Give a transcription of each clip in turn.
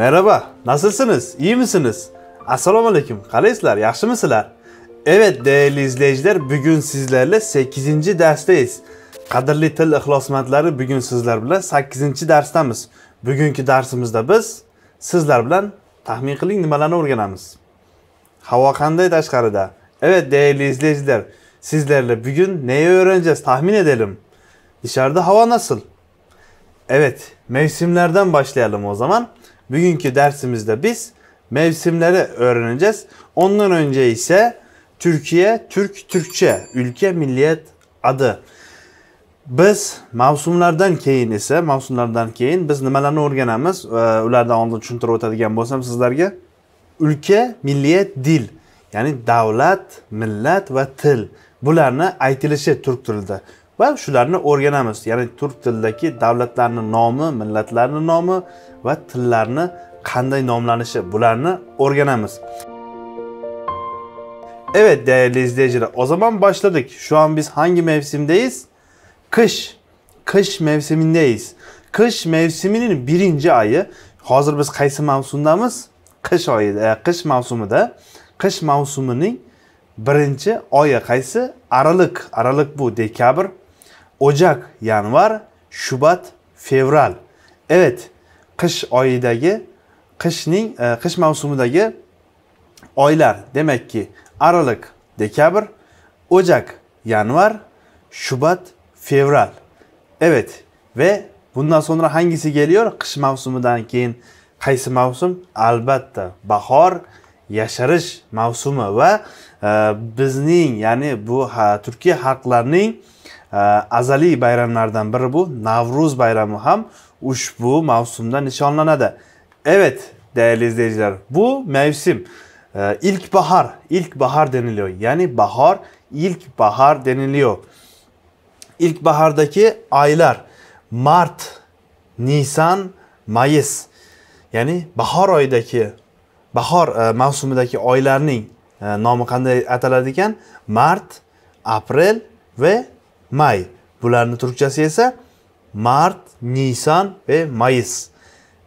Merhaba, nasılsınız? İyi misiniz? Assalamu alaikum, kardeşler, yaşlı mısınlar? Evet değerli izleyiciler, bugün sizlerle 8. dersteyiz. Qadrli til ixlosmandlari bugün sizlar bilan 8 derstemiz. Bugünkü dersimizde biz sizlar bilan tahmin qiling nimalarni o'rganamiz. Havo qanday tashqarida? Evet değerli izleyiciler, sizlerle bugün neyi öğreneceğiz tahmin edelim. Dışarıda hava nasıl? Evet, mevsimlerden başlayalım o zaman. Bugünkü dersimizde biz mevsimleri öğreneceğiz. Ondan önce ise Türkiye, Türk, Türkçe, ülke, milliyet adı. Biz mavsumlardan keyin ise mavsumlardan keyin biz nimalarni o'rganamiz? Ulardan oldin tushuntirib o'tadigan bo'lsam sizlarga ülke, milliyet, dil, ya'ni davlat, millat va til bularni aytilishi turk tilida va shularni o'rganamiz ya'ni turk tilidagi davlatlarni nomi millatlarni nomi va tillarni qanday nomlanishi bularni o'rganamiz Evet değerli izleyiciler o zaman başladık. Şu an biz hangi mevsimdeyiz? Kış. Kış mevsimindeyiz. Kış mevsiminin birinci ayı. Hazır biz kaysi mavsumdamız? Kış ayı, e, kış mevsimi de. Kış mevsiminin birinci ayı kaysi? Aralık. Aralık bu dekabr Ocak, yanvar, Şubat, fevral. Evet, kış qish kışning, e, kış qish aylar. Demek ki Aralık, dekabr o'cak yanvar Şubat, fevral evet ve bundan sonra hangisi geliyor kış mavsumidan keyin qaysi mavsum albatta bahor yashirish mavsumi va e, bizning ya'ni bu ha, turkiy xalqlarning ee, azali bayramlardan biri bu Navruz bayramı ham ushbu mavsumda nishonlanadi. Evet değerli izleyiciler bu mevsim e, ilk bahar, ilk bahar deniliyor. Yani bahar, ilk bahar deniliyor. İlk bahardaki aylar Mart, Nisan, Mayıs. Yani bahar oyidagi bahar e, mavsumidagi oylarning e, nomi qanday ataladi Mart, April ve may. Bularni turkchasi ise mart, nisan ve mayıs.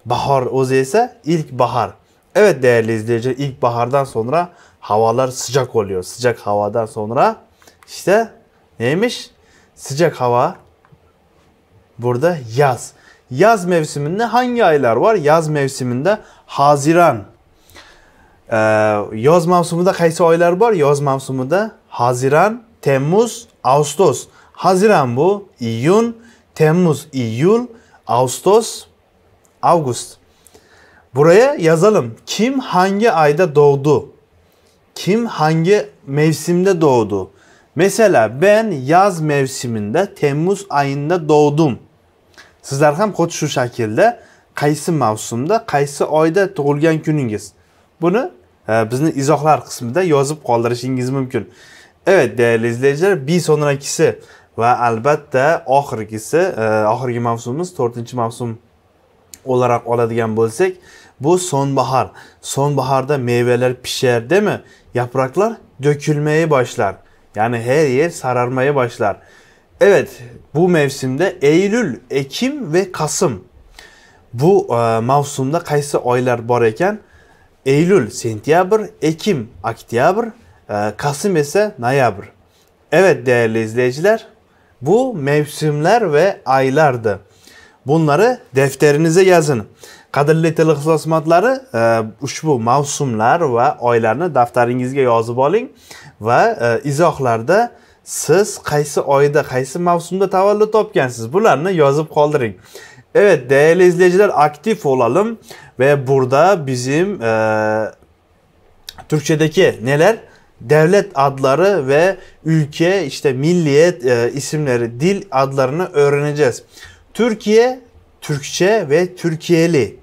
Bahar ozu ise ilkbahar. Evet değerli izleyiciler ilkbahardan sonra havalar sıcak oluyor. Sıcak havadan sonra işte neymiş? Sıcak hava burada yaz. Yaz mevsiminde hangi aylar var? Yaz mevsiminde Haziran. Ee, yaz mevsiminde kaysi aylar var? Yaz mevsiminde Haziran, Temmuz, Ağustos. Haziran bu, İyun, Temmuz, İyul, Ağustos, Avgust. Buraya yazalım. Kim hangi ayda doğdu? Kim hangi mevsimde doğdu? Mesela ben yaz mevsiminde Temmuz ayında doğdum. Sizler hem xuddi şu şekilde, qaysi mevsimde, qaysi ayda tug'ilgan gününüz. Bunu e, bizni izohlar qismida yozib qoldirishingiz mümkün. Evet değerli izleyiciler bir sonrakisi va albatta oxirgisi e, oxirgi mavsumimiz to'rtinchi mavsum olarak oladigan bo'lsak bu sonbahar. sonbaharda meyveler pişer değil mi? Yapraklar dökülmeye başlar. Yani her yer sararmaya başlar. Evet bu mevsimde Eylül, Ekim ve Kasım. Bu e, mavsumda kaysi oylar bor Eylül, sentyabr, Ekim, oktyabr, e, Kasım ise noyabr. Evet değerli izleyiciler bu mevsimler ve aylardı. Bunları defterinize yazın. qadrli til ixlosmatlari e, ushbu mavsumlar va oylarni daftaringizga yozib oling va e, izahlarda siz qaysi ayda, qaysi mavsumda tavallud topgansiz bularni yazıp qoldiring evet değerli izleyiciler aktif olalım ve burada bizim e, Türkçedeki neler devlet adları ve ülke işte milliyet e, isimleri dil adlarını öğreneceğiz. Türkiye Türkçe ve Türkiyeli.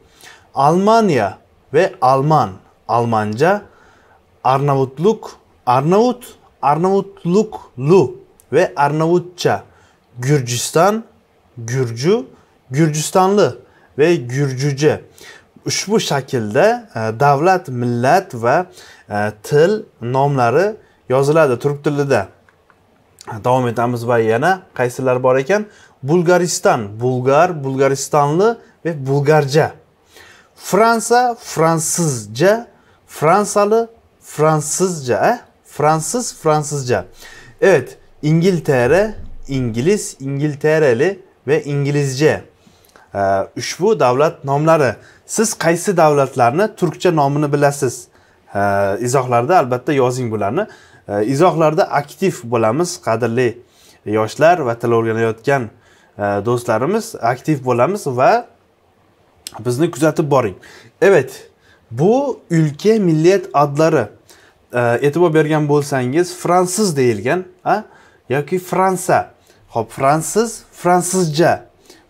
Almanya ve Alman Almanca. Arnavutluk Arnavut Arnavutluklu ve Arnavutça. Gürcistan Gürcü Gürcistanlı ve Gürcüce ushbu shaklda e, davlat millat va e, til nomlari yoziladi turk tilida davom etamiz va yana qaysilar bor ekan bulgariston bulgar Bulgaristanlı ve Bulgarca. fransa Fransızca, Fransalı, fransızca eh? fransız fransızca evet İngiltere İngiliz İngiltereli ve İngilizce ee, üç bu davlat nomları siz qaysi davlatlarni turkcha nomini bilasiz izohlarda albatta yozing bularni izohlarda aktiv bo'lamiz qadrli yoshlar va til o'rganayotgan do'stlarimiz aktiv bo'lamiz va bizni kuzatib boring evet bu ulka millat adlari e'tibor bergan bo'lsangiz fransuz deyilgan yoki fransa ho'p fransuz fransuzcha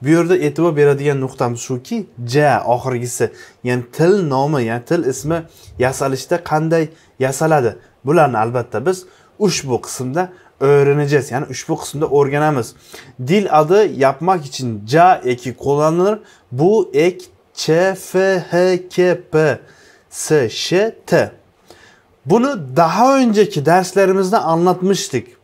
bu yerda e'tibor beradigan nuqtam shuki ja oxirgisi ya'ni til nomi ya'ni til ismi yasalishda qanday yasaladi bularni albatta biz ushbu qismda öğreneceğiz. Yani ushbu qismda o'rganamiz. Dil adı yapmak için ja eki kullanılır. Bu ek ç f h k p s ş t. Bunu daha önceki derslerimizde anlatmıştık.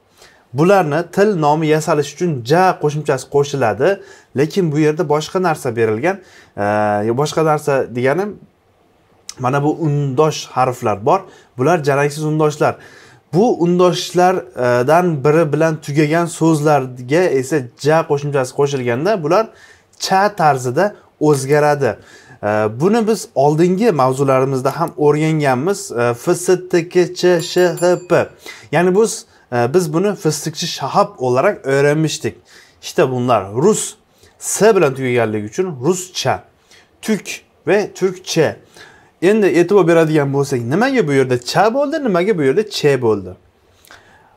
bularni til nomi yasalish uchun ja qo'shimchasi qo'shiladi lekin bu yerda boshqa narsa berilgan boshqa narsa deganim mana bu undosh harflar bor bular jarangsiz undoshlar bu undoshlardan biri bilan tugagan so'zlarga esa ja qo'shimchasi qo'shilganda bular cha tarzida o'zgaradi buni biz oldingi mavzularimizda ham o'rganganmiz fstk chshhp ya'ni biz Ee, biz bunu fıstıkçı Şahap olarak öğrenmiştik. İşte bunlar Rus Sebrant üyelerlik uchun Rusça, Türk ve Türkçe. Şimdi etibo Endi e'tibor beradigan bo'lsak, nimaga bu yerde yerda oldu? bo'ldi, nimaga bu yerde che oldu?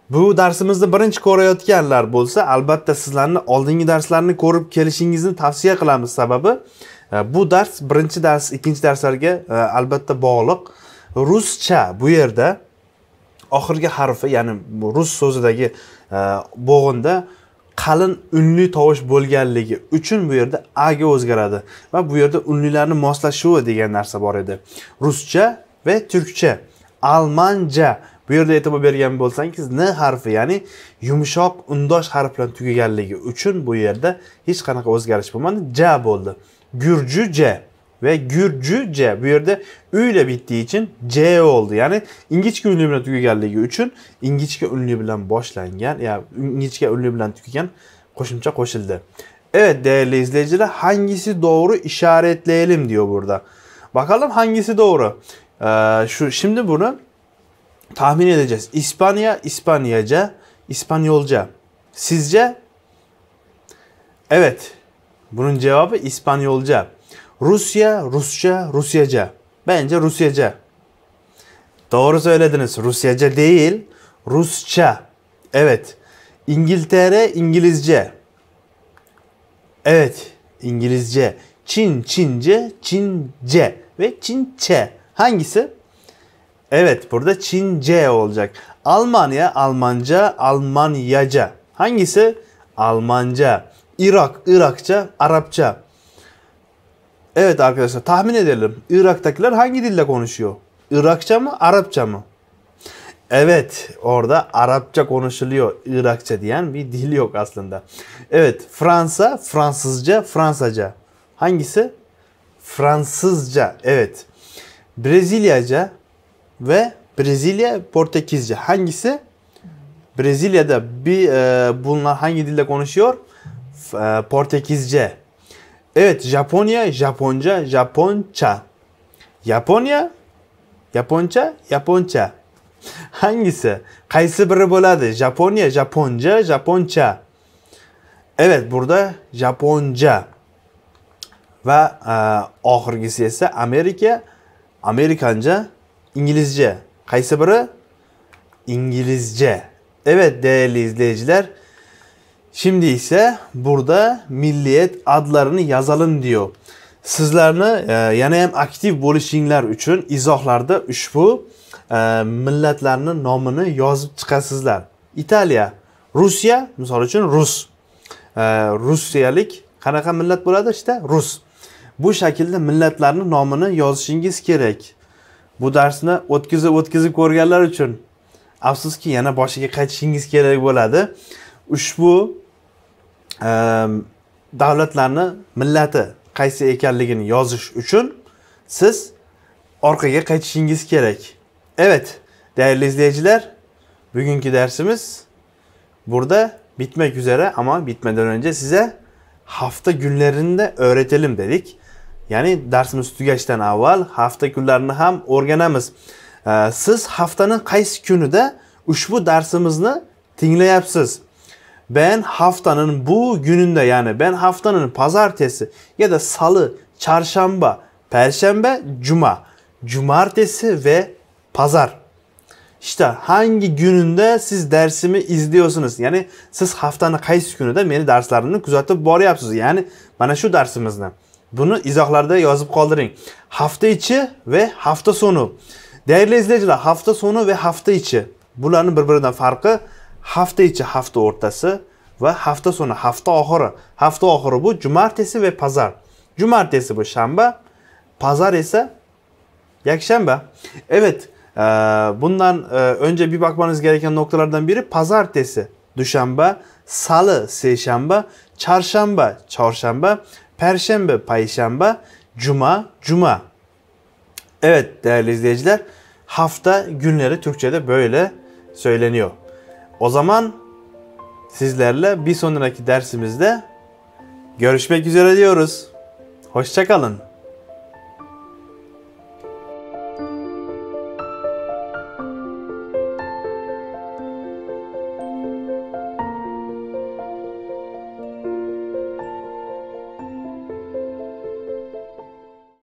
Bu darsimizni birinchi ko'rayotganlar bo'lsa, albatta sizlarni oldingi derslerini korup kelishingizni tavsiye qilamiz. Sababi e, bu ders, birinci ders, ikinci darslarga e, albatta bog'liq. Rusça bu yerde. oxirgi harfi ya'ni rus so'zidagi e, bo'g'inda qalin unli tovush bo'lganligi uchun bu yerda a ga o'zgaradi va bu yerda unlilarni moslashuvi degan narsa bor edi ruscha va turkcha almanja bu yerda e'tibor bergan bo'lsangiz n harfi ya'ni yumshoq undosh harf bilan tugaganligi uchun bu yerda hech qanaqa o'zgarish bo'lmadi ja bo'ldi gurjuja ve Gürcüce bu yerde Ü ile bittiği için C oldu. Yani İngilizce ünlü bilen tükügenliği üçün İngilizce ünlü bilen boşlangan ya İngilizce ünlü bilen tükügen koşumça koşuldu. Evet değerli izleyiciler hangisi doğru işaretleyelim diyor burada. Bakalım hangisi doğru. Ee, şu şimdi bunu tahmin edeceğiz. İspanya, İspanyaca, İspanyolca. Sizce? Evet. Bunun cevabı İspanyolca. Rusya, Rusça, Rusyaca. Bence Rusyaca. Doğru söylediniz. Rusyaca değil, Rusça. Evet. İngiltere, İngilizce. Evet, İngilizce. Çin, Çince, Çince ve Çinçe. Hangisi? Evet, burada Çince olacak. Almanya, Almanca, Almanyaca. Hangisi? Almanca. Irak, Irakça, Arapça. Evet arkadaşlar tahmin edelim. Irak'takiler hangi dille konuşuyor? Irakça mı Arapça mı? Evet orada Arapça konuşuluyor. Irakça diyen bir dil yok aslında. Evet Fransa Fransızca Fransaca. Hangisi? Fransızca. Evet. Brezilyaca ve Brezilya Portekizce. Hangisi? Brezilya'da bir e, bunlar hangi dille konuşuyor? E, Portekizce. Evet Japonya, Japonca, Japonça. Japonya, Japonca Japonça. Hangisi? Qaysi biri bo'ladi? Japonya, Japonca, Japonça. Evet burada Japonca. Ve e, ahirgisi ise Amerika, Amerikanca, İngilizce. Qaysi biri? İngilizce. Evet değerli izleyiciler. Şimdi ise burada milliyet adlarını yazalım diyor. Sizlarni e, yana ham aktiv bo'lishinglar uchun izohlarda ushbu e, nomini yozib chiqasizlar. Italiya, Rusiya, misol uchun rus. E, Rossiyalik qanaqa millat bo'ladi işte? Rus. Bu shaklda millatlarni nomini yozishingiz kerak. Bu darsni o'tkazib o'tkazib ko'rganlar uchun afsuski yana boshiga qaytishingiz kerak bo'ladi. Ushbu davlatlarni millati qaysi ekanligini yozish uchun siz orqaga qaytishingiz kerak evet değerli izleyiciler bugünkü dersimiz burada bitmek üzere ama bitmeden önce size hafta günlerinde öğretelim dedik. ya'ni dersimiz tugashdan avval hafta günlerini ham o'rganamiz siz haftanın haftani qaysi kunida ushbu darsimizni tinglayapsiz ben haftanın bu gününde yani ben haftanın pazartesi ya da salı, çarşamba, perşembe, cuma, cumartesi ve pazar. İşte hangi gününde siz dersimi izliyorsunuz? Yani siz haftanın kaysi günü de meni derslerini kuzatib boryapsiz. Yani mana shu darsimizni. Bunu izahlarda yazıp kaldırın Hafta içi ve hafta sonu. Değerli izleyiciler, hafta sonu ve hafta içi. bunların birbirinden farkı hafta içi hafta ortası ve hafta sonu hafta ahırı. Hafta ahırı bu cumartesi ve pazar. Cumartesi bu şamba, pazar ise yakşamba. Evet, e, bundan e, önce bir bakmanız gereken noktalardan biri pazartesi, düşamba, salı, seyşamba, çarşamba, çarşamba, perşembe, payşamba, cuma, cuma. Evet değerli izleyiciler, hafta günleri Türkçe'de böyle söyleniyor. O zaman sizlerle bir sonraki dersimizde görüşmek üzere diyoruz. Hoşçakalın.